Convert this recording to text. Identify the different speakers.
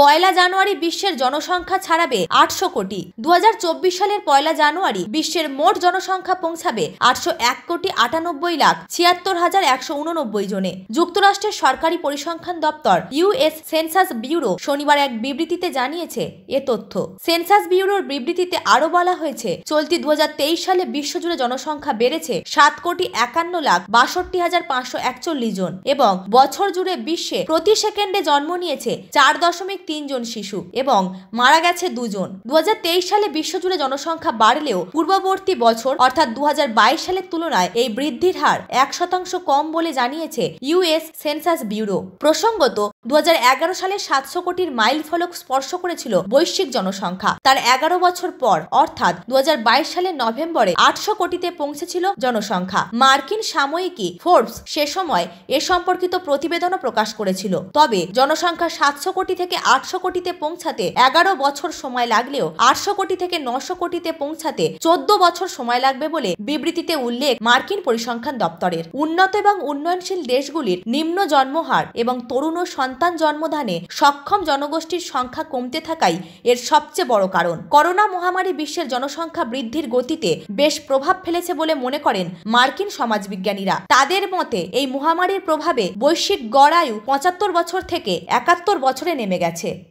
Speaker 1: পয়লা জানুয়ারি বিশ্বের জনসংখ্যা ছাড়াবে আটশো কোটি দু সালের পয়লা জানুয়ারি বিশ্বের মোট জনসংখ্যা পৌঁছাবে আটশো এক কোটি আটানব্বই লাখ ছিয়াত্তর হাজার একশো উননব্বই জনে যুক্তরাষ্ট্রের সরকারি পরিসংখ্যান দপ্তর ইউএস সেন্সাস ব্যুরো শনিবার এক বিবৃতিতে জানিয়েছে এ তথ্য সেন্সাস ব্যুরোর বিবৃতিতে আরও বলা হয়েছে চলতি দু সালে বিশ্বজুড়ে জনসংখ্যা বেড়েছে সাত কোটি একান্ন লাখ বাষট্টি হাজার পাঁচশো একচল্লিশ জন এবং বছর জুড়ে বিশ্বে প্রতি সেকেন্ডে জন্ম নিয়েছে চার দশমিক তিনজন শিশু এবং মারা গেছে দুজন দু সালে বিশ্বজুড়ে জনসংখ্যা বাড়লেও পূর্ববর্তী বছর অর্থাৎ দু সালের তুলনায় এই বৃদ্ধির হার এক শতাংশ কম বলে জানিয়েছে ইউএস সেন্সাস ব্যুরো প্রসঙ্গত দু সালে সাতশো কোটির মাইল ফলক স্পর্শ করেছিল বৈশ্বিক জনসংখ্যা তার এগারো বছর পর অর্থাৎ দু সালের নভেম্বরে আটশো কোটিতে পৌঁছেছিল জনসংখ্যা মার্কিন সাময়িকী ফোর্বস সে সময় এ সম্পর্কিত প্রতিবেদনও প্রকাশ করেছিল তবে জনসংখ্যা সাতশো কোটি থেকে আটশো কোটিতে পৌঁছাতে এগারো বছর সময় লাগলেও আটশো কোটি থেকে নশো কোটিতে পৌঁছাতে চোদ্দ বছর সময় লাগবে বলে বিবৃতিতে উল্লেখ মার্কিন পরিসংখ্যান দপ্তরের উন্নত এবং উন্নয়নশীল দেশগুলির নিম্ন জন্মহার এবং তরুণ ও সন্তান জন্মদানে সক্ষম জনগোষ্ঠীর সংখ্যা কমতে থাকাই এর সবচেয়ে বড় কারণ করোনা মহামারী বিশ্বের জনসংখ্যা বৃদ্ধির গতিতে বেশ প্রভাব ফেলেছে বলে মনে করেন মার্কিন সমাজবিজ্ঞানীরা তাদের মতে এই মহামারীর প্রভাবে বৈশ্বিক গড় আয়ু পঁচাত্তর বছর থেকে একাত্তর বছরে নেমে গেছে છે